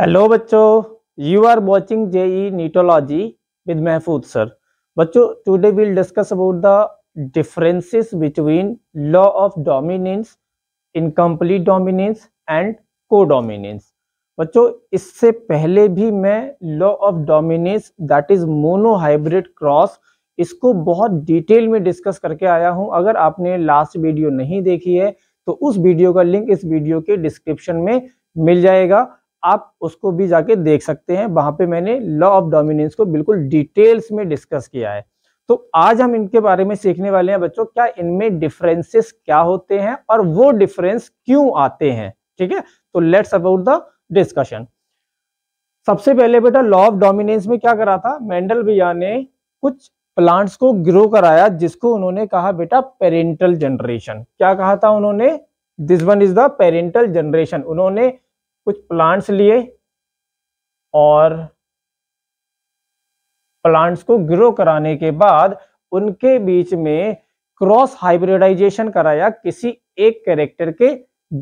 hello बच्चों you are watching JEE NEETology with Mahfooz sir बच्चों today will discuss about the differences between law of dominance incomplete dominance and codominance बच्चों इससे पहले भी मैं law of dominance that is monohybrid cross इसको बहुत detail में डिस्कस करके आया हूं अगर आपने लास्ट वीडियो नहीं देखी है तो उस वीडियो का लिंक इस वीडियो के डिस्क्रिप्शन में मिल जाएगा आप उसको भी जाके देख सकते हैं वहां पे मैंने लॉ ऑफ डोमिनेंस को बिल्कुल डिटेल्स में डिस्कस किया है तो आज हम इनके बारे में सीखने वाले हैं बच्चों क्या इनमें डिफरेंसेस क्या होते हैं और वो डिफरेंस क्यों आते हैं ठीक है तो लेट्स अबाउट द डिस्कशन सबसे पहले बेटा लॉ ऑफ डोमिनेंस में क्या करा था मेंडल भैया ने कुछ प्लांट्स को ग्रो कराया जिसको उन्होंने कहा बेटा पेरेंटल जनरेशन क्या कहा था उन्होंने this one is the parental generation उन्होंने कुछ प्लांट्स लिए और प्लांट्स को ग्रो कराने के बाद उनके बीच में क्रॉस हाइब्रिडाइजेशन कराया किसी एक कैरेक्टर के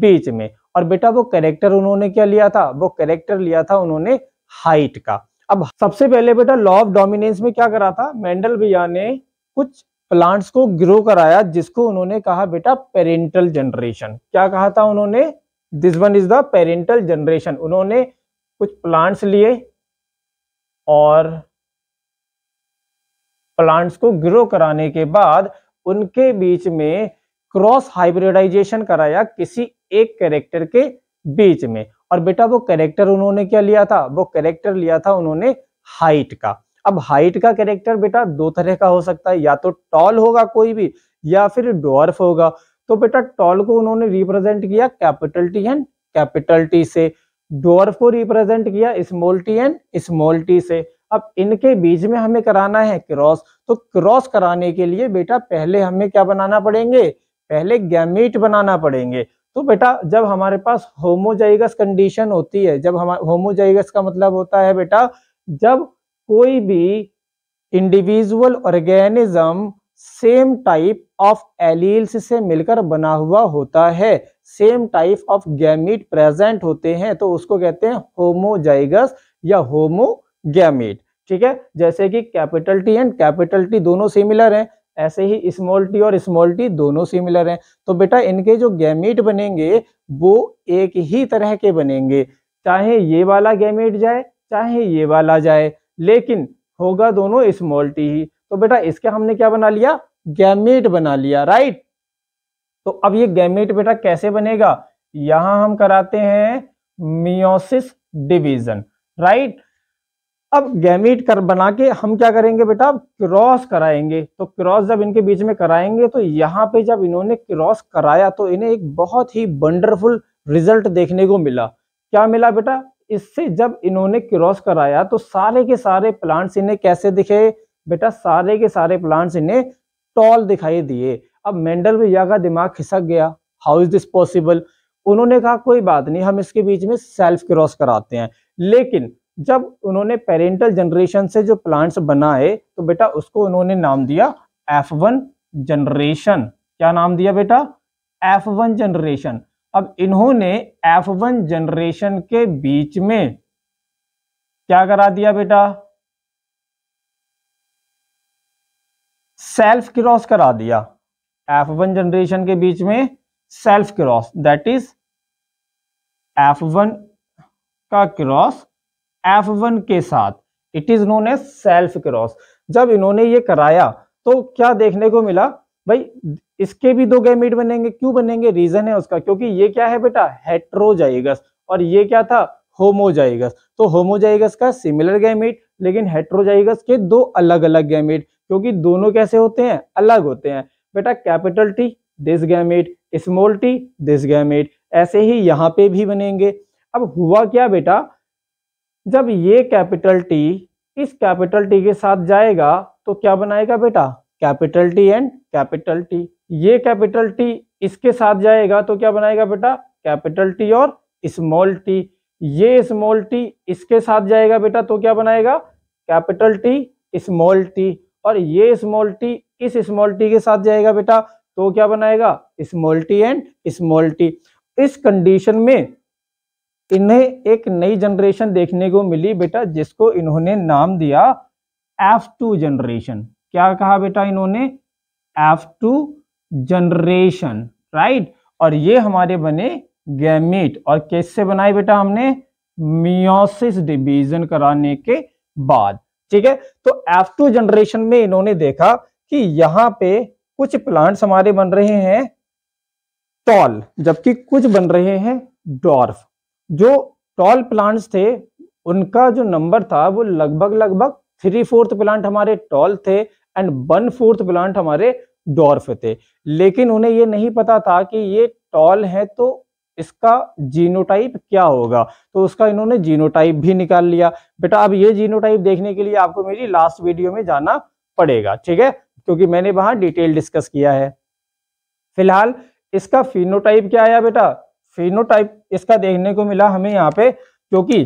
बीच में और बेटा वो कैरेक्टर उन्होंने क्या लिया था वो कैरेक्टर लिया था उन्होंने हाइट का अब सबसे पहले बेटा लॉ ऑफ डोमिनेंस में क्या करा था मेंडल भैया ने कुछ प्लांट्स को ग्रो कराया जिसको उन्होंने कहा बेटा पेरेंटल जनरेशन क्या कहा था उन्होंने this one is the parental generation उन्होंने कुछ प्लांट्स लिए और प्लांट्स को ग्रो कराने के बाद उनके बीच में क्रॉस हाइब्रिडाइजेशन कराया किसी एक कैरेक्टर के बीच में और बेटा वो कैरेक्टर उन्होंने क्या लिया था वो कैरेक्टर लिया था उन्होंने हाइट का अब हाइट का कैरेक्टर बेटा दो तरह का हो सकता है या तो टॉल होगा कोई भी या फिर डॉर्फ होगा तो बेटा टॉल को उन्होंने रिप्रेजेंट किया capital T and capital T से डोर्फ को रिप्रेजेंट किया small T and small T से अब इनके बीच में हमें कराना है क्रॉस तो क्रॉस कराने के लिए बेटा पहले हमें क्या बनाना पड़ेंगे पहले गैमेट बनाना पड़ेंगे तो बेटा जब हमारे पास होमोजाइगस कंडीशन होती है जब हमारे होमोजाइगस का मतलब होता है बेटा जब कोई भी individual organism same type of alleles से मिलकर बना हुआ होता है same type of gamete present होते हैं तो उसको कहते हैं होमोजाइगस या होमोगैमीट ठीक है जैसे कि capital T and capital T दोनों सिमिलर हैं ऐसे ही स्मॉल टी और स्मॉल टी दोनों सिमिलर हैं तो बेटा इनके जो गैमिट बनेंगे वो एक ही तरह के बनेंगे चाहे ये वाला गैमिट जाए चाहे ये वाला जाए लेकिन होगा दोनों स्मॉल टी ही तो बेटा इसके हमने क्या बना लिया गैमेट बना लिया राइट तो अब ये गैमेट बेटा कैसे बनेगा यहां हम कराते हैं मियोसिस डिवीजन राइट अब गैमेट कर बना के हम क्या करेंगे बेटा क्रॉस कराएंगे तो क्रॉस जब इनके बीच में कराएंगे तो यहां पे जब इन्होंने क्रॉस कराया तो इन्हें एक बहुत ही वंडरफुल रिजल्ट देखने को मिला क्या मिला बेटा इससे जब इन्होंने क्रॉस कराया तो सारे के सारे प्लांट्स इन्हें कैसे दिखे बेटा सारे के सारे प्लांट्स इन्हें टॉल दिखाई दिए अब मेंडल भैया का दिमाग खिसक गया हाउ इज दिस पॉसिबल उन्होंने कहा कोई बात नहीं हम इसके बीच में सेल्फ क्रॉस कराते हैं लेकिन जब उन्होंने पेरेंटल जनरेशन से जो प्लांट्स बनाए तो बेटा उसको उन्होंने नाम दिया एफ वन जनरेशन क्या नाम दिया बेटा एफ वन जनरेशन अब इन्होंने एफ वन जनरेशन के बीच में क्या करा दिया बेटा सेल्फ क्रॉस करा दिया एफ वन जनरेशन के बीच में self cross that is F one का क्रॉस एफ वन के साथ it is known as self cross जब इन्होंने ये कराया तो क्या देखने को मिला भाई इसके भी दो गैमेट बनेंगे क्यों बनेंगे रीजन है उसका क्योंकि ये क्या है बेटा हेट्रोजाइगस और ये क्या था होमोजाइगस तो होमोजाइगस का सिमिलर गैमेट लेकिन हेट्रोजाइगस के दो अलग अलग गैमेट क्योंकि दोनों कैसे होते हैं अलग होते हैं बेटा capital T this gamete small T this gamete ऐसे ही यहाँ पे भी बनेंगे अब हुआ क्या बेटा जब ये कैपिटल टी इस कैपिटल टी के साथ जाएगा तो क्या बनाएगा बेटा capital T and capital T ये कैपिटल टी इसके साथ जाएगा तो क्या बनाएगा बेटा कैपिटल टी और स्मॉल टी ये स्मॉल टी इसके साथ जाएगा बेटा तो क्या बनाएगा कैपिटल टी स्मॉल टी और ये स्मॉल टी इस स्मॉल टी के साथ जाएगा बेटा तो क्या बनाएगा small T and small T इस कंडीशन में इन्हें एक नई जनरेशन देखने को मिली बेटा जिसको इन्होंने नाम दिया एफ टू जनरेशन क्या कहा बेटा इन्होंने एफ टू जनरेशन राइट और ये हमारे बने गैमेट और कैसे बनाए बेटा हमने मियोसिस डिवीजन कराने के बाद ठीक है तो टू जनरेशन में इन्होंने देखा कि यहां पे कुछ प्लांट्स हमारे बन रहे हैं टॉल जबकि कुछ बन रहे हैं डॉर्फ जो टॉल प्लांट्स थे उनका जो नंबर था वो लगभग लगभग थ्री फोर्थ प्लांट हमारे टॉल थे एंड वन फोर्थ प्लांट हमारे डॉर्फ थे लेकिन उन्हें ये नहीं पता था कि ये टॉल है तो इसका जीनोटाइप क्या होगा तो उसका इन्होंने जीनोटाइप भी निकाल लिया बेटा अब ये जीनोटाइप देखने के लिए आपको मेरी लास्ट वीडियो में जाना पड़ेगा ठीक है क्योंकि मैंने वहां डिटेल डिस्कस किया है फिलहाल इसका फिनोटाइप क्या आया बेटा फिनोटाइप इसका देखने को मिला हमें यहाँ पे क्योंकि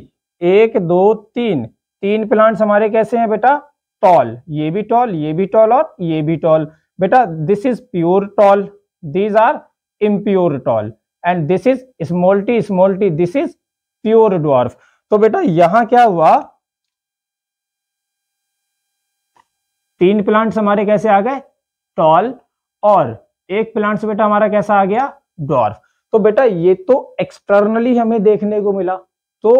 एक दो तीन तीन प्लांट्स हमारे कैसे हैं बेटा टॉल ये भी टॉल ये भी टॉल और ये भी टॉल बेटा this is pure tall these are impure tall and this is small T T T this is pure dwarf तो बेटा यहां क्या हुआ तीन प्लांट्स हमारे कैसे आ गए टॉल और एक प्लांट्स बेटा हमारा कैसा आ गया ड्वार्फ तो बेटा ये तो एक्सटर्नली हमें देखने को मिला तो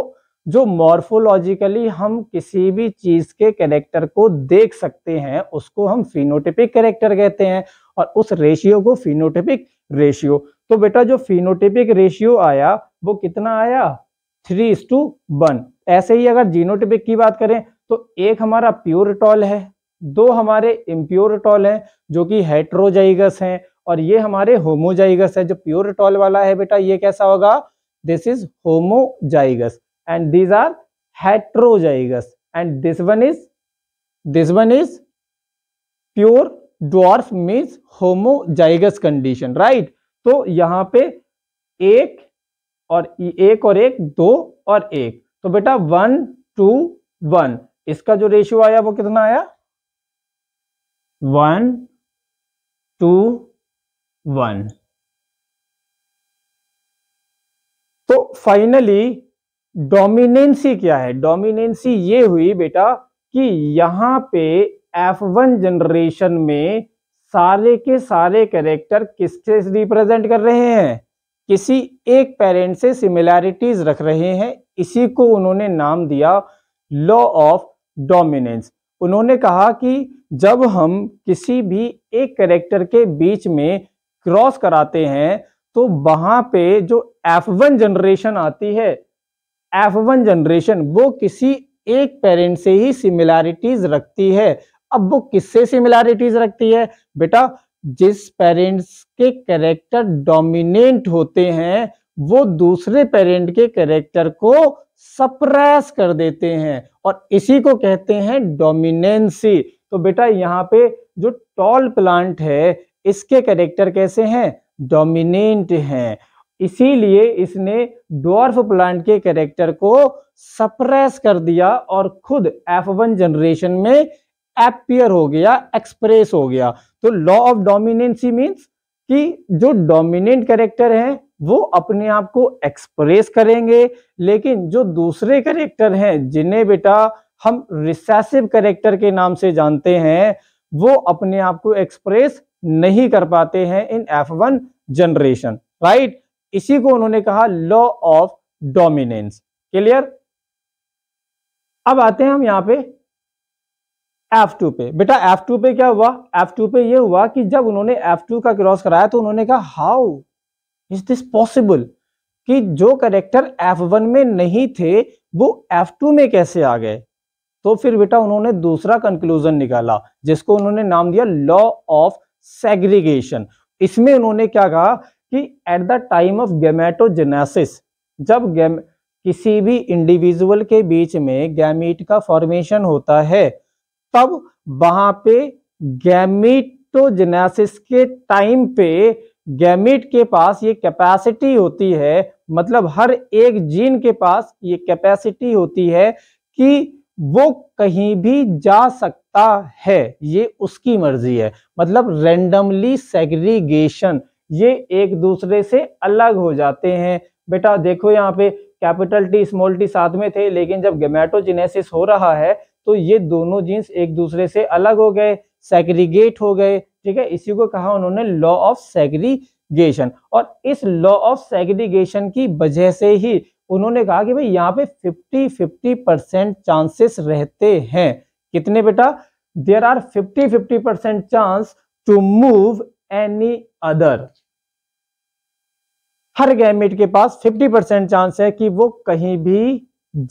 जो मॉर्फोलॉजिकली हम किसी भी चीज के कैरेक्टर को देख सकते हैं उसको हम फिनोटिपिक कैरेक्टर कहते हैं और उस रेशियो को फिनोटिपिक रेशियो तो बेटा जो फिनोटिपिक रेशियो आया वो कितना आया थ्री इस टू वन ऐसे ही अगर जीनोटिपिक की बात करें तो एक हमारा प्योर टॉल है दो हमारे इम्प्योर टॉल हैं जो कि हेट्रोजाइगस हैं और ये हमारे होमोजाइगस है जो प्योर टॉल वाला है बेटा ये कैसा होगा this is homozygous and these are heterozygous and this one is this one is pure dwarf means homozygous condition right तो यहां पे एक और एक और एक दो और एक तो बेटा वन टू वन इसका जो रेशियो आया वो कितना आया वन टू वन तो फाइनली डोमिनेंसी क्या है डोमिनेंसी ये हुई बेटा कि यहां पे वन जनरेशन में सारे के सारे कैरेक्टर किससे रिप्रेजेंट कर रहे हैं किसी एक पेरेंट से सिमिलैरिटीज रख रहे हैं इसी को उन्होंने नाम दिया लॉ ऑफ डोमिनेंस उन्होंने कहा कि जब हम किसी भी एक कैरेक्टर के बीच में क्रॉस कराते हैं तो वहां पे जो F1 जनरेशन आती है F1 जनरेशन वो किसी एक पेरेंट से ही सिमिलैरिटीज रखती है अब वो किससे सिमिलैरिटीज रखती है बेटा जिस पेरेंट्स के कैरेक्टर डोमिनेंट होते हैं वो दूसरे पेरेंट के कैरेक्टर को सप्रेस कर देते हैं और इसी को कहते हैं डोमिनेंसी तो बेटा यहाँ पे जो टॉल प्लांट है इसके कैरेक्टर कैसे हैं डोमिनेंट हैं इसीलिए इसने डॉर्फ प्लांट के कैरेक्टर को सप्रेस कर दिया और खुद एफ वन जनरेशन में एपियर हो गया एक्सप्रेस हो गया तो लॉ ऑफ डोमिनेंसी मीन्स कि जो डोमिनेंट कैरेक्टर हैं वो अपने आप को एक्सप्रेस करेंगे लेकिन जो दूसरे कैरेक्टर हैं जिन्हें बेटा हम रिसेसिव कैरेक्टर के नाम से जानते हैं वो अपने आप को एक्सप्रेस नहीं कर पाते हैं in F one generation right इसी को उन्होंने कहा लॉ ऑफ डोमिनेंस क्लियर अब आते हैं हम यहां पे F2 पे बेटा F2 पे क्या हुआ F2 पे ये हुआ कि जब उन्होंने F2 का क्रॉस कराया तो उन्होंने कहा हाउ इज दिस पॉसिबल कि जो करेक्टर F1 में नहीं थे वो F2 में कैसे आ गए तो फिर बेटा उन्होंने दूसरा कंक्लूजन निकाला जिसको उन्होंने नाम दिया लॉ ऑफ सेग्रीगेशन इसमें उन्होंने क्या कहा कि at the time of gametogenesis जब गैम किसी भी इंडिविजुअल के बीच में गैमीट का फॉर्मेशन होता है तब वहां पे गैमिटोजेनेसिस तो के टाइम पे गैमिट के पास ये कैपेसिटी होती है मतलब हर एक जीन के पास ये कैपेसिटी होती है कि वो कहीं भी जा सकता है ये उसकी मर्जी है मतलब रेंडमली सेग्रीगेशन ये एक दूसरे से अलग हो जाते हैं बेटा देखो यहाँ पे कैपिटल टी स्मॉल टी साथ में थे लेकिन जब गेमेटोजिनेसिस हो रहा है तो ये दोनों जीन्स एक दूसरे से अलग हो गए सेग्रीगेट हो गए ठीक है इसी को कहा उन्होंने लॉ ऑफ सेग्रीगेशन और इस लॉ ऑफ सेग्रीगेशन की वजह से ही उन्होंने कहा कि भाई यहाँ पे 50 50 परसेंट चांसेस रहते हैं कितने बेटा there are 50 50 percent chance to move any other हर गैमेट के पास 50 परसेंट चांस है कि वो कहीं भी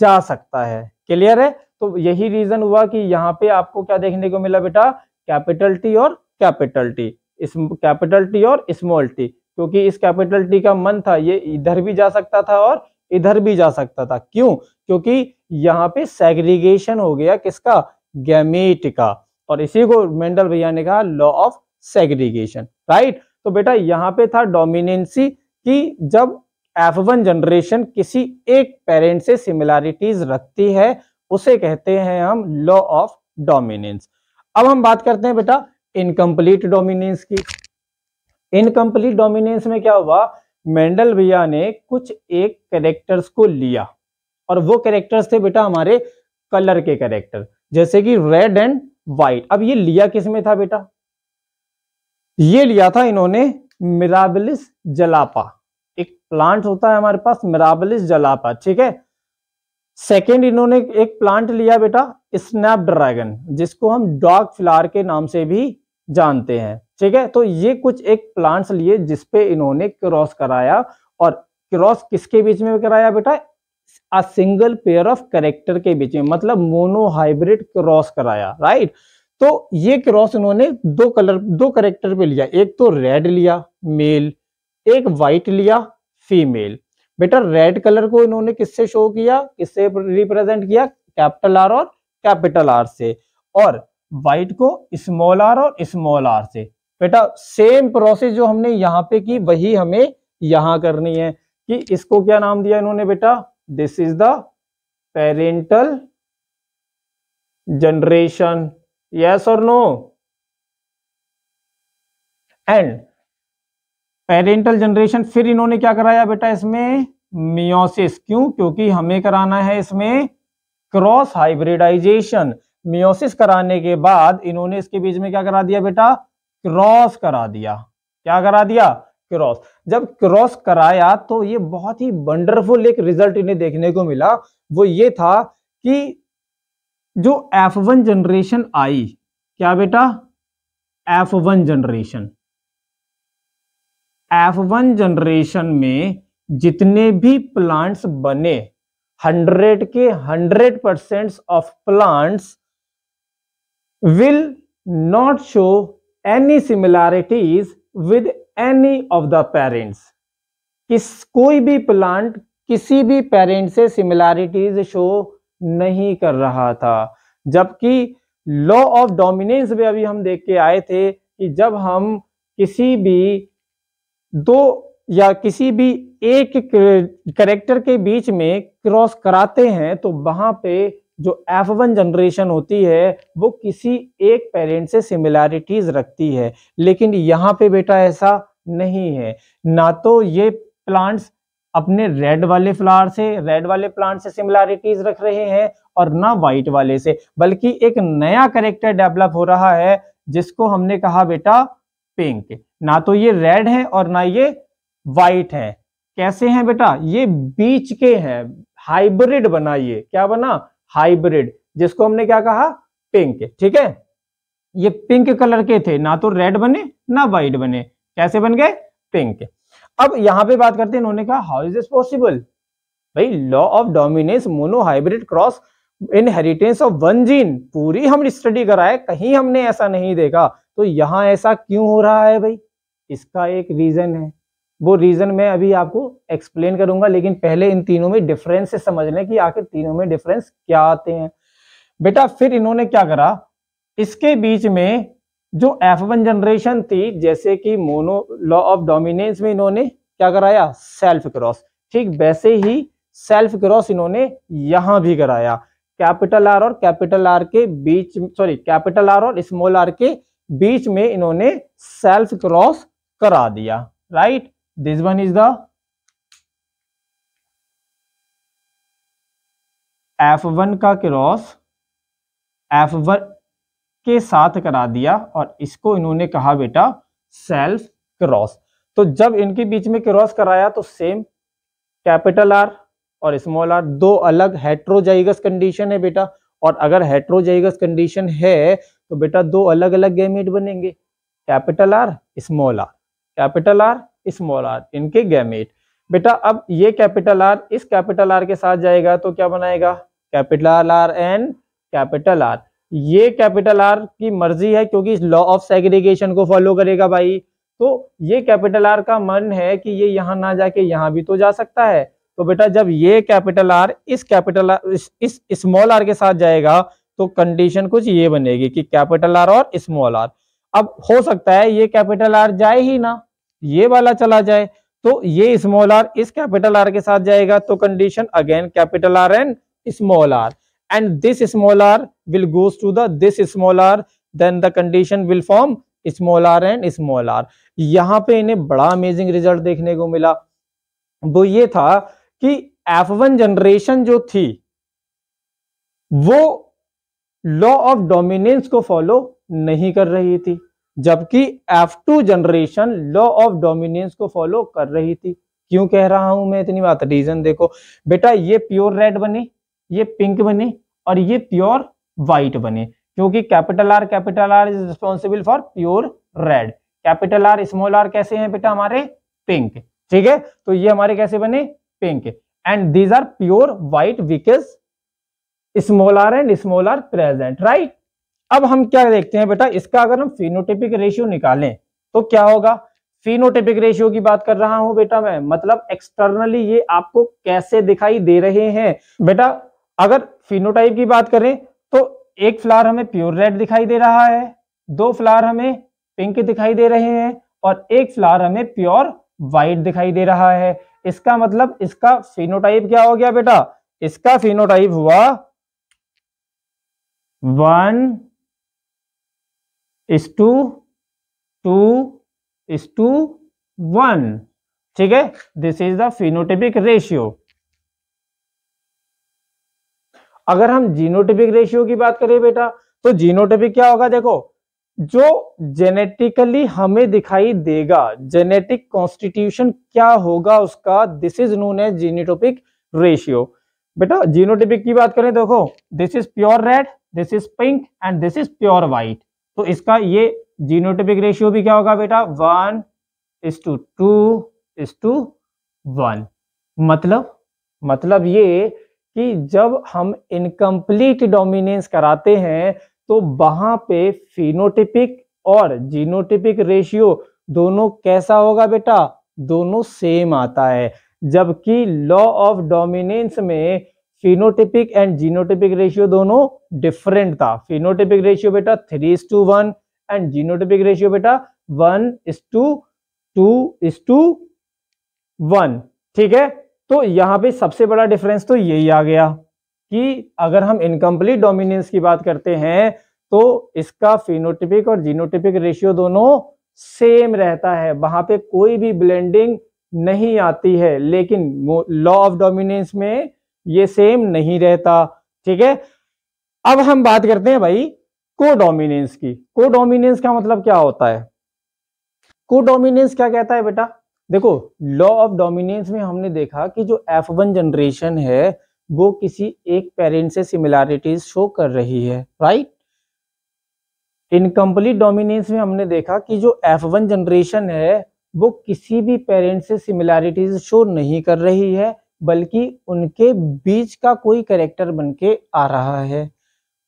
जा सकता है क्लियर है तो यही रीजन हुआ कि यहाँ पे आपको क्या देखने को मिला बेटा कैपिटल टी और कैपिटल टी इस कैपिटल टी और स्मॉल टी क्योंकि इस कैपिटल टी का मन था ये इधर भी जा सकता था और इधर भी जा सकता था क्यों क्योंकि यहाँ पे सेग्रीगेशन हो गया किसका गैमेट का और इसी को मेंडल भैया ने कहा लॉ ऑफ सेग्रीगेशन राइट तो बेटा यहाँ पे था डोमिनेंसी कि जब एफ वन जनरेशन किसी एक पेरेंट से सिमिलैरिटीज रखती है उसे कहते हैं हम लॉ ऑफ डोमिनेंस अब हम बात करते हैं बेटा इनकम्प्लीट डोमिनेंस की इनकम्प्लीट डोमिनेंस में क्या हुआ मेंडल भैया ने कुछ एक कैरेक्टर्स को लिया और वो कैरेक्टर्स थे बेटा हमारे कलर के कैरेक्टर जैसे कि रेड एंड व्हाइट अब ये लिया किस में था बेटा ये लिया था इन्होंने मिराबलिस जलापा एक प्लांट होता है हमारे पास मिराबलिस जलापा ठीक है सेकेंड इन्होंने एक प्लांट लिया बेटा स्नैप ड्रैगन जिसको हम डॉग फ्लार के नाम से भी जानते हैं ठीक है तो ये कुछ एक प्लांट्स लिए जिसपे इन्होंने क्रॉस कराया और क्रॉस किसके बीच में कराया बेटा a single pair of character के बीच में मतलब मोनोहाइब्रिड क्रॉस कराया राइट तो ये क्रॉस इन्होंने दो कलर दो करेक्टर पे लिया एक तो रेड लिया मेल एक व्हाइट लिया फीमेल बेटा रेड कलर को इन्होंने किससे शो किया किससे रिप्रेजेंट किया कैपिटल आर और कैपिटल आर से और व्हाइट को स्मॉल आर और स्मॉल आर से बेटा सेम प्रोसेस जो हमने यहाँ पे की वही हमें यहां करनी है कि इसको क्या नाम दिया इन्होंने बेटा this is the parental generation yes और नो एंड पेरेंटल जनरेशन फिर इन्होंने क्या कराया बेटा इसमें मियोसिस क्यों क्योंकि हमें कराना है इसमें क्रॉस हाइब्रिडाइजेशन मियोसिस कराने के बाद इन्होंने इसके बीच में क्या करा दिया बेटा क्रॉस करा दिया क्या करा दिया क्रॉस जब क्रॉस कराया तो ये बहुत ही वंडरफुल एक रिजल्ट इन्हें देखने को मिला वो ये था कि जो एफ वन जनरेशन आई क्या बेटा F one generation F one generation में जितने भी प्लांट्स बने हंड्रेड के hundred percent of plants will not show any similarities with any of the parents किस कोई भी प्लांट किसी भी पेरेंट से सिमिलैरिटीज शो नहीं कर रहा था जबकि लॉ ऑफ डोमिनेंस में अभी हम देख के आए थे कि जब हम किसी भी दो या किसी भी एक करेक्टर के बीच में क्रॉस कराते हैं तो वहां पे जो एफ वन जनरेशन होती है वो किसी एक पेरेंट से सिमिलैरिटीज रखती है लेकिन यहाँ पे बेटा ऐसा नहीं है ना तो ये प्लांट्स अपने रेड वाले फ्लावर से रेड वाले प्लांट से सिमिलैरिटीज रख रहे हैं और ना वाइट वाले से बल्कि एक नया करेक्टर डेवलप हो रहा है जिसको हमने कहा बेटा पिंक ना तो ये रेड है और ना ये व्हाइट है कैसे हैं बेटा ये बीच के हैं हाइब्रिड बना ये क्या बना हाइब्रिड जिसको हमने क्या कहा पिंक ठीक है ये पिंक कलर के थे ना तो रेड बने ना व्हाइट बने कैसे बन गए पिंक अब यहां पे बात करते हैं इन्होंने कहा हाउ इज इज पॉसिबल भाई law of dominance monohybrid cross inheritance of one gene पूरी हम स्टडी कराए कहीं हमने ऐसा नहीं देखा तो यहाँ ऐसा क्यों हो रहा है भाई इसका एक रीज़न है वो रीज़न मैं अभी आपको एक्सप्लेन करूंगा लेकिन पहले इन तीनों में डिफरेंस से समझ लें कि आखिर तीनों में डिफरेंस क्या आते हैं बेटा फिर इन्होंने क्या करा इसके बीच में जो एफ वन जनरेशन थी जैसे कि मोनो लॉ ऑफ डोमिनेंस में इन्होंने क्या कराया सेल्फ क्रॉस ठीक वैसे ही सेल्फ क्रॉस इन्होंने यहां भी कराया कैपिटल आर और कैपिटल आर के बीच सॉरी कैपिटल आर और स्मॉल आर के बीच में इन्होंने सेल्फ क्रॉस करा दिया right this one is the F one का क्रॉस एफ वन के साथ करा दिया और इसको इन्होंने कहा बेटा सेल्फ क्रॉस तो जब इनके बीच में क्रॉस कराया तो सेम कैपिटल आर और स्मॉल आर दो अलग हेट्रोजाइगस कंडीशन है बेटा और अगर हेट्रोजाइगस कंडीशन है तो बेटा दो अलग अलग गैमेट बनेंगे capital R small R capital R small R इनके गैमेट बेटा अब ये कैपिटल आर इस कैपिटल आर के साथ जाएगा तो क्या बनाएगा capital R and capital R ये कैपिटल आर की मर्जी है क्योंकि लॉ ऑफ सेग्रीगेशन को फॉलो करेगा भाई तो ये कैपिटल आर का मन है कि ये यहाँ ना जाके यहाँ भी तो जा सकता है तो बेटा जब ये कैपिटल आर इस कैपिटल इस स्मॉल आर के साथ जाएगा तो कंडीशन कुछ ये बनेगी कि कैपिटल आर और स्मॉल आर अब हो सकता है ये कैपिटल आर जाए ही ना ये वाला चला जाए तो ये स्मॉल आर इस कैपिटल आर के साथ जाएगा तो condition again capital R and small R and this small R will goes to the this small R then the condition will form small R and small R यहाँ पे इन्हें बड़ा amazing result देखने को मिला वो तो ये था कि एफ वन जनरेशन जो थी वो लॉ ऑफ डोमिनेंस को फॉलो नहीं कर रही थी जबकि F two generation law of dominance को फॉलो कर रही थी क्यों कह रहा हूं मैं इतनी बात रीजन देखो बेटा ये प्योर रेड बने ये पिंक बने और ये प्योर व्हाइट बने क्योंकि capital R capital R is responsible for pure red capital R small R कैसे हैं बेटा हमारे पिंक ठीक है तो ये हमारे कैसे बने pink and these are pure white because small R and small R present right अब हम क्या देखते हैं बेटा इसका अगर हम फिनोटिपिक रेशियो निकालें तो क्या होगा फिनोटिपिक रेशियो की बात कर रहा हूं बेटा मैं मतलब एक्सटर्नली ये आपको कैसे दिखाई दे रहे हैं बेटा अगर फिनोटाइप की बात करें तो एक फ्लावर हमें प्योर रेड दिखाई दे रहा है दो फ्लावर हमें पिंक दिखाई दे रहे हैं और एक फ्लावर हमें प्योर व्हाइट दिखाई दे रहा है इसका मतलब इसका फिनोटाइप क्या हो गया बेटा इसका फिनोटाइप हुआ one is to two is to one ठीक है this is the phenotypic ratio अगर हम जीनोटिपिक रेशियो की बात करें बेटा तो जीनोटिपिक क्या होगा देखो जो जेनेटिकली हमें दिखाई देगा जेनेटिक कॉन्स्टिट्यूशन क्या होगा उसका this is known as genotypic ratio बेटा जीनोटिपिक की बात करें देखो this is pure red this is pink and this is pure white तो इसका ये जीनोटिपिक रेशियो भी क्या होगा बेटा one is to two is to one मतलब मतलब ये कि जब हम इनकम्प्लीट डोमिनेंस कराते हैं तो वहां पे फिनोटिपिक और जीनोटिपिक रेशियो दोनों कैसा होगा बेटा दोनों सेम आता है जबकि लॉ ऑफ डोमिनेंस में फिनोटिपिक एंड जीनोटिपिक रेशियो दोनों डिफरेंट था फिनोटिपिक रेशियो बेटा थ्री इज टू वन एंड जीनोटिपिक रेशियो बेटा one is to two is to one ठीक है तो यहां पे सबसे बड़ा डिफरेंस तो यही आ गया कि अगर हम इनकम्प्लीट डोमिनेंस की बात करते हैं तो इसका फिनोटिपिक और जीनोटिपिक रेशियो दोनों सेम रहता है वहां पे कोई भी ब्लेंडिंग नहीं आती है लेकिन लॉ ऑफ डोमिनेंस में ये सेम नहीं रहता ठीक है अब हम बात करते हैं भाई कोडोमिनेंस की कोडोमिनेंस का मतलब क्या होता है कोडोमिनेंस क्या कहता है बेटा देखो लॉ ऑफ डोमिनेंस में हमने देखा कि जो एफ वन जनरेशन है वो किसी एक पेरेंट से सिमिलैरिटीज शो कर रही है राइट इनकम्प्लीट डोमिनेंस में हमने देखा कि जो एफ वन जनरेशन है वो किसी भी पेरेंट से सिमिलैरिटीज शो नहीं कर रही है बल्कि उनके बीच का कोई करेक्टर बन के आ रहा है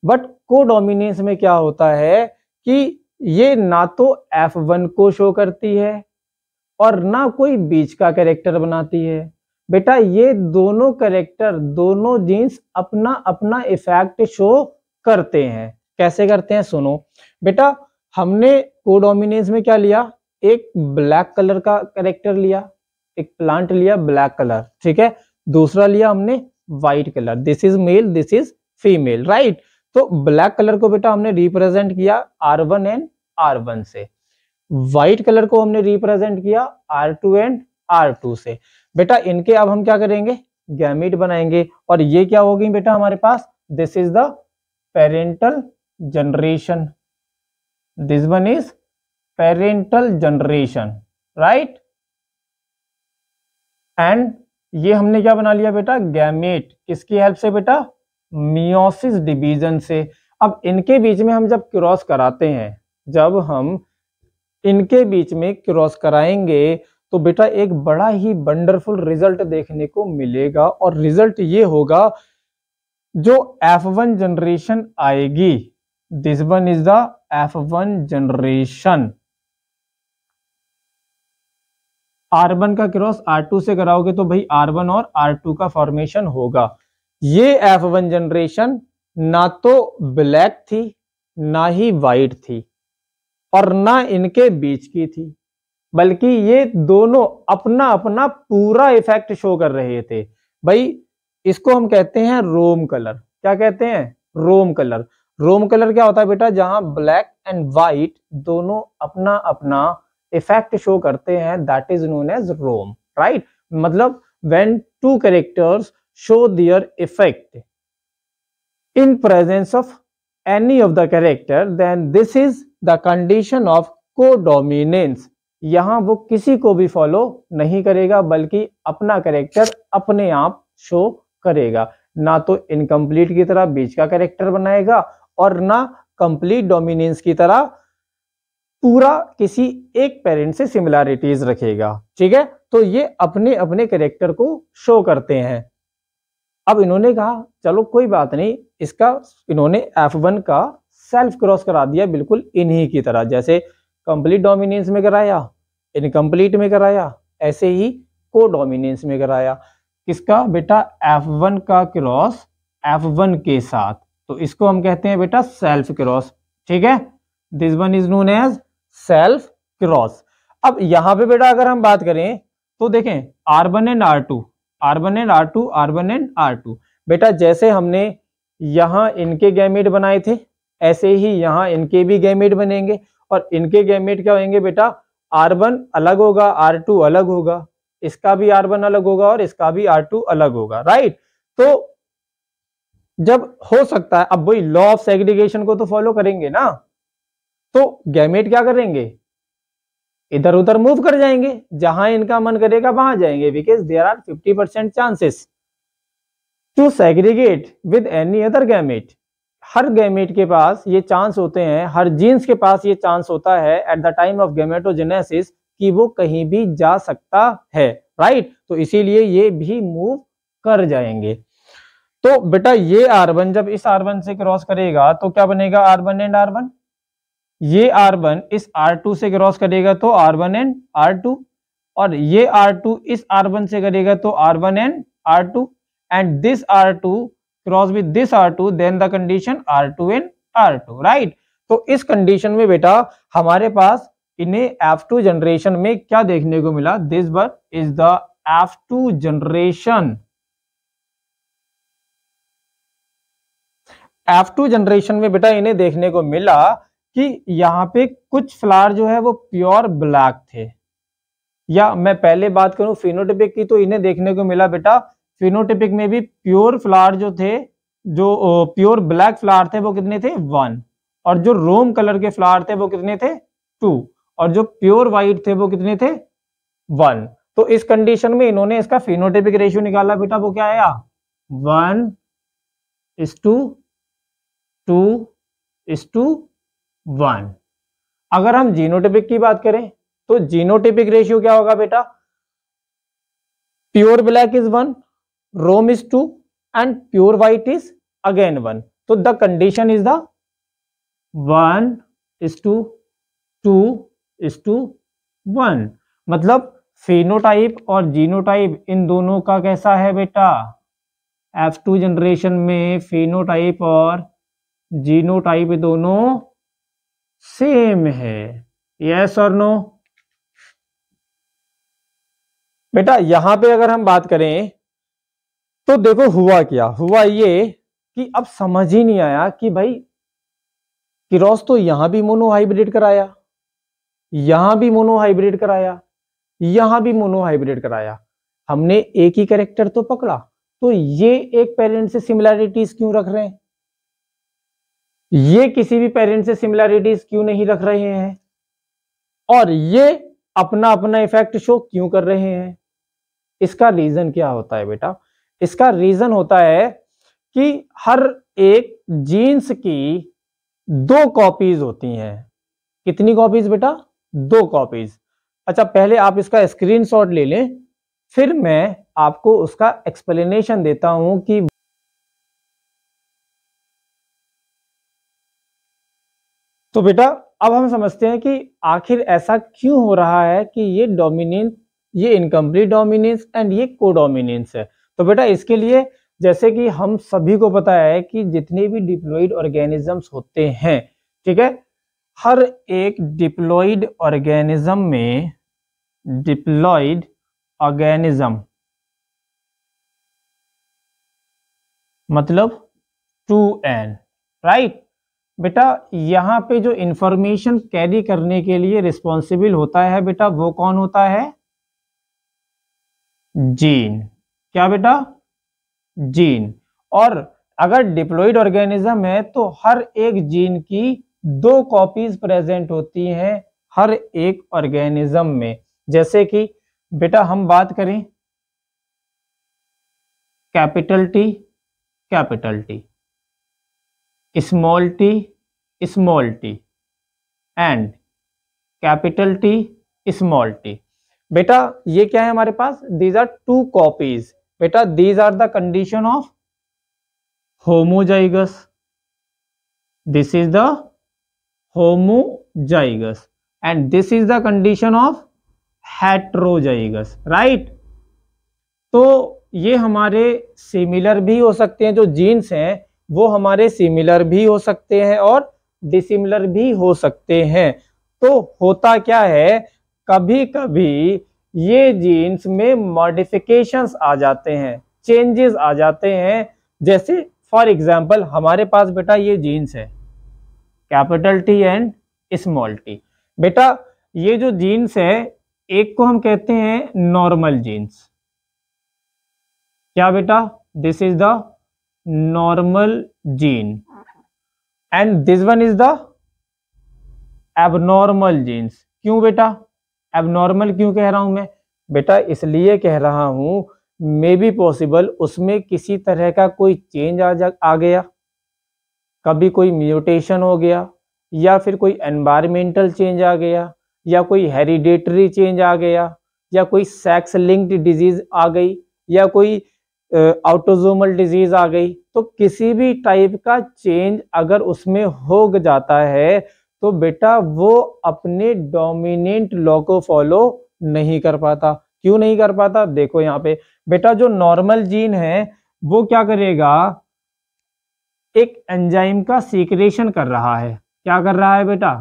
बट को डोमिनेंस में क्या होता है कि ये ना तो एफ वन को शो करती है और ना कोई बीच का करेक्टर बनाती है बेटा ये दोनों करेक्टर दोनों जीन्स अपना अपना इफेक्ट शो करते हैं कैसे करते हैं सुनो बेटा हमने कोडोमिनेंस में क्या लिया एक ब्लैक कलर का करेक्टर लिया एक प्लांट लिया ब्लैक कलर ठीक है दूसरा लिया हमने white colour this is male this is female right तो ब्लैक कलर को बेटा हमने रिप्रेजेंट किया R one and R one से व्हाइट कलर को हमने रिप्रेजेंट किया R two and R two से बेटा इनके अब हम क्या करेंगे गैमिट बनाएंगे और ये क्या होगी बेटा हमारे पास this is the parental generation this one is parental generation right and ये हमने क्या बना लिया बेटा गैमेट किसकी हेल्प से बेटा मियोसिस डिवीजन से अब इनके बीच में हम जब क्रॉस कराते हैं जब हम इनके बीच में क्रॉस कराएंगे तो बेटा एक बड़ा ही वंडरफुल रिजल्ट देखने को मिलेगा और रिजल्ट ये होगा जो F1 जनरेशन आएगी this one is the F1 generation R one का क्रॉस आर टू से कराओगे तो भाई आर वन और आर टू का फॉर्मेशन होगा ये एफ वन जनरेशन ना तो ब्लैक थी ना ही वाइट थी और ना इनके बीच की थी बल्कि ये दोनों अपना अपना पूरा इफेक्ट शो कर रहे थे भाई इसको हम कहते हैं रोम कलर क्या कहते हैं रोम कलर रोम कलर क्या होता है बेटा जहां ब्लैक एंड वाइट दोनों अपना अपना इफेक्ट शो करते हैं that is known as roan right मतलब when two characters show their effect presence of any of the the then this is the condition of codominance यहां वो किसी को भी फॉलो नहीं करेगा बल्कि अपना करेक्टर अपने आप शो करेगा ना तो इनकम्प्लीट की तरह बीच का करेक्टर बनाएगा और ना कंप्लीट डोमिनेंस की तरह पूरा किसी एक पेरेंट से सिमिलैरिटीज रखेगा ठीक है तो ये अपने अपने करेक्टर को शो करते हैं अब इन्होंने कहा चलो कोई बात नहीं इसका इन्होंने एफ वन का सेल्फ क्रॉस करा दिया बिल्कुल इन्हीं की तरह जैसे कंप्लीट डोमिनेंस में कराया इनकम्प्लीट में कराया ऐसे ही को डोमिनेंस में कराया किसका बेटा एफ वन का क्रॉस एफ वन के साथ तो इसको हम कहते हैं बेटा सेल्फ क्रॉस ठीक है this one is known as self cross अब यहां पे बेटा अगर हम बात करें तो देखें R and R two R and R two R and R two बेटा जैसे हमने यहां इनके गैमेट बनाए थे ऐसे ही यहां इनके भी गैमेट बनेंगे और इनके गैमेट क्या होंगे बेटा आर अलग होगा आर टू अलग होगा इसका भी आर अलग होगा और इसका भी आर टू अलग होगा राइट तो जब हो सकता है अब वही लॉ ऑफ सेग्रीगेशन को तो फॉलो करेंगे ना तो गैमेट क्या करेंगे इधर उधर मूव कर जाएंगे जहां इनका मन करेगा वहां जाएंगे because there are 50 percent chances to segregate with any other gamete हर गैमेट के पास ये चांस होते हैं हर जीन्स के पास ये चांस होता है at the time of gametogenesis कि वो कहीं भी जा सकता है राइट तो इसीलिए ये भी मूव कर जाएंगे तो बेटा ये आर्बन जब इस आर्बन से क्रॉस करेगा तो क्या बनेगा आर्बन एंड आर्बन ये आर वन इस आर टू से क्रॉस करेगा तो R one and R two और ये आर टू इस आर वन से करेगा तो R one and R two and this R two cross with this R two then the condition R two and R two right तो इस condition में बेटा हमारे पास इन्हें एफ टू जनरेशन में क्या देखने को मिला this bar is the F two generation F two generation में बेटा इन्हें देखने को मिला कि यहाँ पे कुछ फ्लावर जो है वो प्योर ब्लैक थे या मैं पहले बात करूं फिनोटिपिक की तो इन्हें देखने को मिला बेटा फिनोटिपिक में भी प्योर फ्लावर जो थे जो प्योर ब्लैक फ्लावर थे वो कितने थे वन और जो रोम कलर के फ्लावर थे वो कितने थे टू और जो प्योर वाइट थे वो कितने थे वन तो इस कंडीशन में इन्होंने इसका फिनोटिपिक रेशियो निकाला बेटा वो क्या आया one is to two is to one अगर हम जीनोटिपिक की बात करें तो जीनोटिपिक रेशियो क्या होगा बेटा pure black is one roan is two and pure white is again one तो the condition is the one is to two is to one मतलब फिनोटाइप और जीनोटाइप इन दोनों का कैसा है बेटा एफ टू जनरेशन में फिनोटाइप और जीनोटाइप दोनों सेम है यस और नो बेटा यहां पे अगर हम बात करें तो देखो हुआ क्या हुआ ये कि अब समझ ही नहीं आया कि भाई किरोस तो यहां भी मोनोहाइब्रिड कराया यहां भी मोनोहाइब्रिड कराया यहां भी मोनोहाइब्रिड कराया हमने एक ही करेक्टर तो पकड़ा तो ये एक पेरेंट से सिमिलैरिटीज क्यों रख रहे हैं ये किसी भी पेरेंट से सिमिलैरिटीज क्यों नहीं रख रहे हैं और ये अपना अपना इफेक्ट शो क्यों कर रहे हैं इसका रीजन क्या होता है बेटा इसका रीजन होता है कि हर एक जीन्स की दो कॉपीज होती हैं कितनी कॉपीज बेटा दो कॉपीज अच्छा पहले आप इसका स्क्रीनशॉट ले लें फिर मैं आपको उसका एक्सप्लेनेशन देता हूं कि तो बेटा अब हम समझते हैं कि आखिर ऐसा क्यों हो रहा है कि ये डोमिनेंस ये इनकम्प्लीट डोमिनेंस एंड ये को डोमिनेंस है तो बेटा इसके लिए जैसे कि हम सभी को पता है कि जितने भी डिप्लॉइड ऑर्गेनिजम्स होते हैं ठीक है हर एक डिप्लॉइड ऑर्गेनिज्म में डिप्लॉइड ऑर्गेनिज्म मतलब टू एन राइट बेटा यहाँ पे जो इंफॉर्मेशन कैरी करने के लिए रिस्पॉन्सिबल होता है बेटा वो कौन होता है जीन क्या बेटा जीन और अगर डिप्लॉइड ऑर्गेनिज्म है तो हर एक जीन की दो कॉपीज प्रेजेंट होती हैं हर एक ऑर्गेनिज्म में जैसे कि बेटा हम बात करें capital T capital T small T small T and capital T small T बेटा ये क्या है हमारे पास दीज आर टू कॉपीज बेटा these are the condition of homozygous this is the homozygous and this is the condition of heterozygous right तो ये हमारे सिमिलर भी हो सकते हैं जो जीन्स हैं वो हमारे सिमिलर भी हो सकते हैं और डिसिमिलर भी हो सकते हैं तो होता क्या है कभी कभी ये जीन्स में मॉडिफिकेशंस आ जाते हैं चेंजेस आ जाते हैं जैसे फॉर एग्जाम्पल हमारे पास बेटा ये जीन्स है capital T and small T बेटा ये जो जीन्स है एक को हम कहते हैं नॉर्मल जीन्स क्या बेटा this is the normal gene and this one is the abnormal genes क्यों बेटा abnormal क्यों कह रहा हूं मैं बेटा इसलिए कह रहा हूं मे बी पॉसिबल उसमें किसी तरह का कोई चेंज आ जा आ गया कभी कोई म्यूटेशन हो गया या फिर कोई एनवायरमेंटल चेंज आ गया या कोई हेरिडेटरी चेंज आ गया या कोई सेक्स लिंक्ड डिजीज आ गई या कोई ऑटोजोमल डिजीज आ गई तो किसी भी टाइप का चेंज अगर उसमें हो जाता है तो बेटा वो अपने डोमिनेंट लॉ को फॉलो नहीं कर पाता क्यों नहीं कर पाता देखो यहाँ पे बेटा जो नॉर्मल जीन है वो क्या करेगा एक एंजाइम का सीक्रेशन कर रहा है क्या कर रहा है बेटा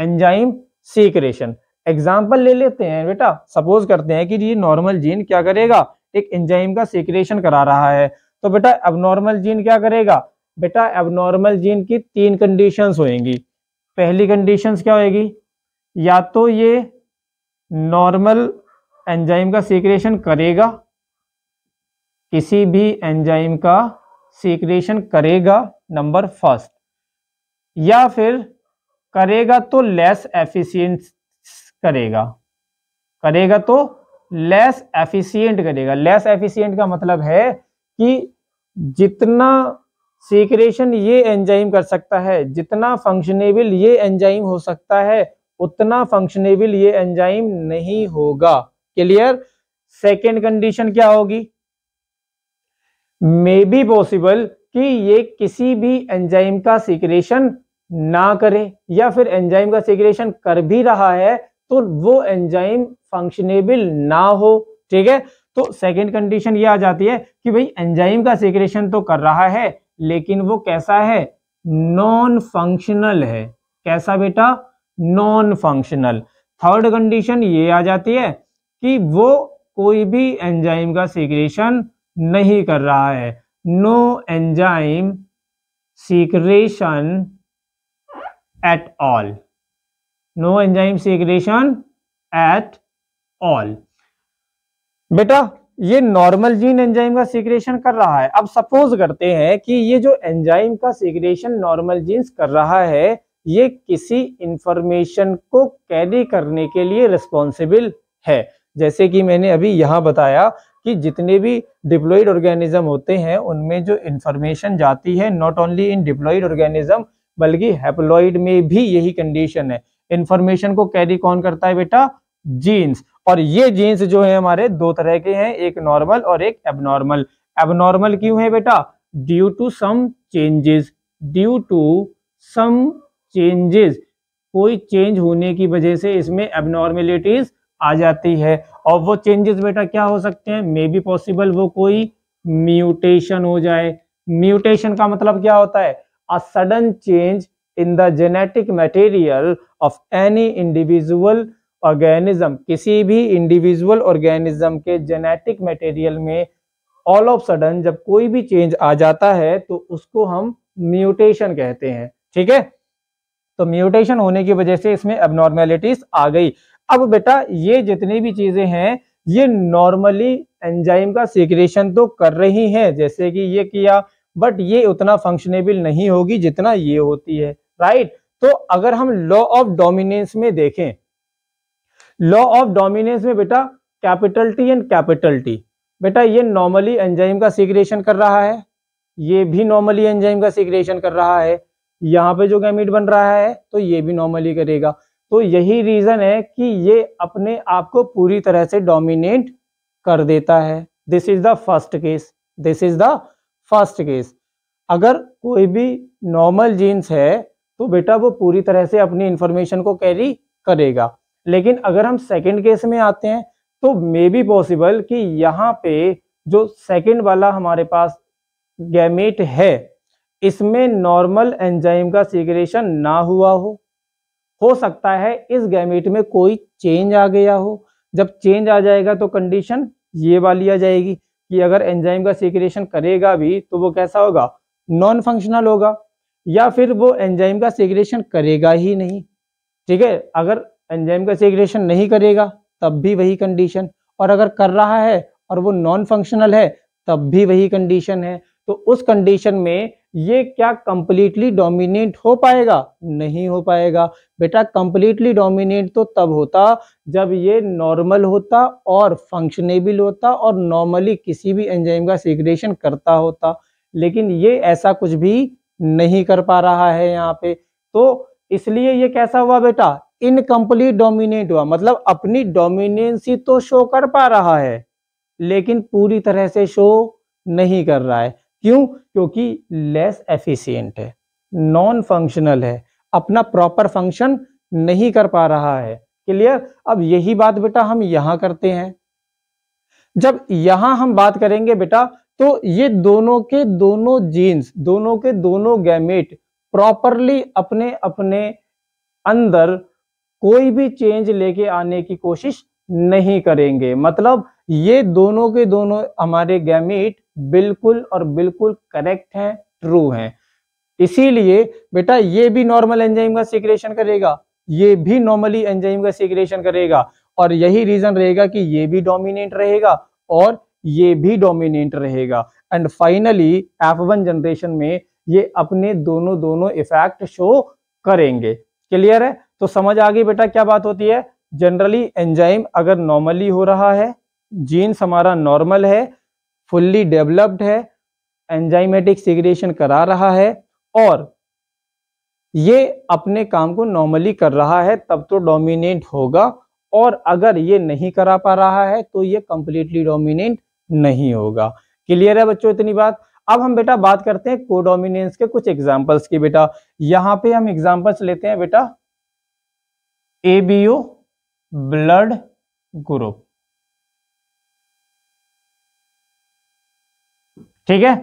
एंजाइम सीक्रेशन एग्जाम्पल ले लेते हैं बेटा सपोज करते हैं कि ये नॉर्मल जीन क्या करेगा एक एंजाइम का सिक्रेशन करा रहा है तो बेटा एबनॉर्मल जीन क्या करेगा बेटा एबनॉर्मल जीन की तीन कंडीशन होएंगी पहली कंडीशन क्या होएगी या तो ये नॉर्मल एंजाइम का सीक्रेशन करेगा किसी भी एंजाइम का सीक्रेशन करेगा नंबर फर्स्ट या फिर करेगा तो लेस एफिशिएंट करेगा करेगा तो लेस एफिशिएंट करेगा लेस एफिशिएंट का मतलब है कि जितना सीक्रेशन ये एंजाइम कर सकता है जितना फंक्शनेबल ये एंजाइम हो सकता है उतना फंक्शनेबल ये एंजाइम नहीं होगा क्लियर सेकेंड कंडीशन क्या होगी मे बी पॉसिबल कि ये किसी भी एंजाइम का सीक्रेशन ना करे या फिर एंजाइम का सीक्रेशन कर भी रहा है तो वो एंजाइम फंक्शनेबल ना हो ठीक है तो सेकेंड कंडीशन ये आ जाती है कि भाई एंजाइम का सेक्रेशन तो कर रहा है लेकिन वो कैसा है नॉन फंक्शनल है कैसा बेटा नॉन फंक्शनल थर्ड कंडीशन ये आ जाती है कि वो कोई भी एंजाइम का सीक्रेशन नहीं कर रहा है no enzyme secretion at all no enzyme secretion at all बेटा ये नॉर्मल जीन एंजाइम का सीक्रेशन कर रहा है अब सपोज करते हैं कि ये जो एंजाइम का सीक्रेशन नॉर्मल जीन्स कर रहा है ये किसी इंफॉर्मेशन को कैरी करने के लिए रिस्पॉन्सिबल है जैसे कि मैंने अभी यहां बताया कि जितने भी डिप्लॉइड ऑर्गेनिज्म होते हैं उनमें जो इंफॉर्मेशन जाती है not only in diploid organism बल्कि हेप्लॉइड में भी यही कंडीशन है इंफॉर्मेशन को कैरी कौन करता है बेटा जीन्स और ये जीन्स जो है हमारे दो तरह के हैं एक नॉर्मल और एक एबनॉर्मल एबनॉर्मल क्यों है बेटा due to some changes due to some changes कोई चेंज होने की वजह से इसमें एबनॉर्मेलिटीज आ जाती है और वो चेंजेस बेटा क्या हो सकते हैं मे बी पॉसिबल वो कोई म्यूटेशन हो जाए म्यूटेशन का मतलब क्या होता है a sudden change in the genetic material of any individual organism किसी भी इंडिविजुअल ऑर्गेनिज्म के जेनेटिक मटेरियल में ऑल ऑफ सडन जब कोई भी चेंज आ जाता है तो उसको हम म्यूटेशन कहते हैं ठीक है तो म्यूटेशन होने की वजह से इसमें नॉर्मेलिटीज आ गई अब बेटा ये जितनी भी चीजें हैं ये नॉर्मली एंजाइम का सीक्रेशन तो कर रही हैं जैसे कि ये किया बट ये उतना फंक्शनेबल नहीं होगी जितना ये होती है राइट तो अगर हम लॉ ऑफ डोमिनेंस में देखें लॉ ऑफ डोमिनेंस में बेटा capital T and capital T बेटा ये नॉर्मली एंजाइम का सीग्रेशन कर रहा है ये भी नॉर्मली एंजाइम का सीग्रेशन कर रहा है यहाँ पे जो गैमिट बन रहा है तो ये भी नॉर्मली करेगा तो यही रीजन है कि ये अपने आप को पूरी तरह से डोमिनेट कर देता है this is the first case this is the first case अगर कोई भी नॉर्मल जीन्स है तो बेटा वो पूरी तरह से अपनी इंफॉर्मेशन को कैरी करेगा लेकिन अगर हम सेकेंड केस में आते हैं तो मे बी पॉसिबल कि यहाँ पे जो सेकेंड वाला हमारे पास गैमेट है इसमें नॉर्मल एंजाइम का सीग्रेशन ना हुआ हो हो सकता है इस गैमेट में कोई चेंज आ गया हो जब चेंज आ जाएगा तो कंडीशन ये वाली आ जाएगी कि अगर एंजाइम का सीक्रेशन करेगा भी तो वो कैसा होगा नॉन फंक्शनल होगा या फिर वो एंजाइम का सीग्रेशन करेगा ही नहीं ठीक है अगर एंजाइम का सेग्रेशन नहीं करेगा तब भी वही कंडीशन और अगर कर रहा है और वो नॉन फंक्शनल है तब भी वही कंडीशन है तो उस कंडीशन में ये क्या कंप्लीटली डोमिनेट हो पाएगा नहीं हो पाएगा बेटा कंप्लीटली डोमिनेट तो तब होता जब ये नॉर्मल होता और फंक्शनेबल होता और नॉर्मली किसी भी एंजाइम का सीग्रेशन करता होता लेकिन ये ऐसा कुछ भी नहीं कर पा रहा है यहाँ पे तो इसलिए ये कैसा हुआ बेटा इनकम्प्लीट डोमिनेट हुआ मतलब अपनी डोमिनेंसी तो शो कर पा रहा है लेकिन पूरी तरह से शो नहीं कर रहा है क्यों क्योंकि लेस एफिशिएंट है नॉन फंक्शनल है अपना प्रॉपर फंक्शन नहीं कर पा रहा है क्लियर अब यही बात बेटा हम यहां करते हैं जब यहां हम बात करेंगे बेटा तो ये दोनों के दोनों जीन्स दोनों के दोनों गैमेट प्रॉपरली अपने अपने अंदर कोई भी चेंज लेके आने की कोशिश नहीं करेंगे मतलब ये दोनों के दोनों हमारे गैमिट बिल्कुल और बिल्कुल करेक्ट हैं ट्रू हैं इसीलिए बेटा ये भी नॉर्मल एंजाइम का सिक्रेशन करेगा ये भी नॉर्मली एंजाइम का सिक्रेशन करेगा और यही रीजन रहेगा कि ये भी डोमिनेंट रहेगा और ये भी डोमिनेंट रहेगा and finally F one generation में ये अपने दोनों दोनों इफेक्ट शो करेंगे क्लियर है तो समझ आ गई बेटा क्या बात होती है जनरली एंजाइम अगर नॉर्मली हो रहा है जीन्स हमारा नॉर्मल है फुल्ली डेवलप्ड है एंजाइमेटिक सिग्रेशन करा रहा है और ये अपने काम को नॉर्मली कर रहा है तब तो डोमिनेंट होगा और अगर ये नहीं करा पा रहा है तो ये कंप्लीटली डोमिनेंट नहीं होगा क्लियर है बच्चों इतनी बात अब हम बेटा बात करते हैं कोडोमिनेंस के कुछ एग्जांपल्स की बेटा यहाँ पे हम एग्जांपल्स लेते हैं बेटा ओ ब्लड ग्रुप ठीक है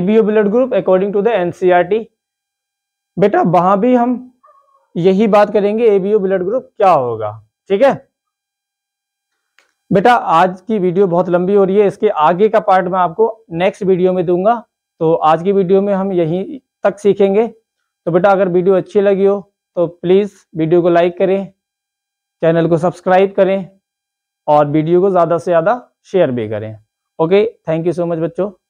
O blood group according to the T बेटा वहां भी हम यही बात करेंगे ओ ब्लड ग्रुप क्या होगा ठीक है बेटा आज की वीडियो बहुत लंबी हो रही है इसके आगे का पार्ट मैं आपको नेक्स्ट वीडियो में दूंगा तो आज की वीडियो में हम यहीं तक सीखेंगे तो बेटा अगर वीडियो अच्छी लगी हो तो प्लीज़ वीडियो को लाइक करें चैनल को सब्सक्राइब करें और वीडियो को ज़्यादा से ज़्यादा शेयर भी करें okay thank you so much बच्चों